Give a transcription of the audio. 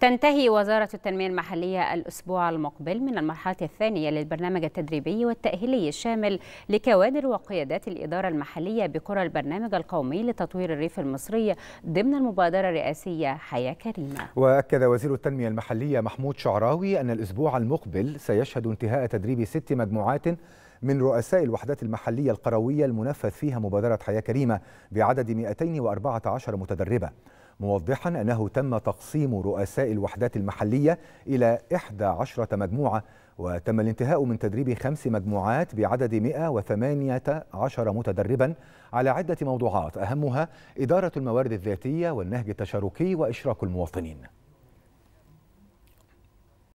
تنتهي وزارة التنمية المحلية الأسبوع المقبل من المرحلة الثانية للبرنامج التدريبي والتأهيلي الشامل لكوادر وقيادات الإدارة المحلية بقرى البرنامج القومي لتطوير الريف المصري ضمن المبادرة الرئاسية حياة كريمة وأكد وزير التنمية المحلية محمود شعراوي أن الأسبوع المقبل سيشهد انتهاء تدريب ست مجموعات من رؤساء الوحدات المحلية القروية المنفذ فيها مبادرة حياة كريمة بعدد 214 متدربة موضحا أنه تم تقسيم رؤساء الوحدات المحلية إلى 11 مجموعة وتم الانتهاء من تدريب خمس مجموعات بعدد 118 متدربا على عدة موضوعات أهمها إدارة الموارد الذاتية والنهج التشاركي وإشراك المواطنين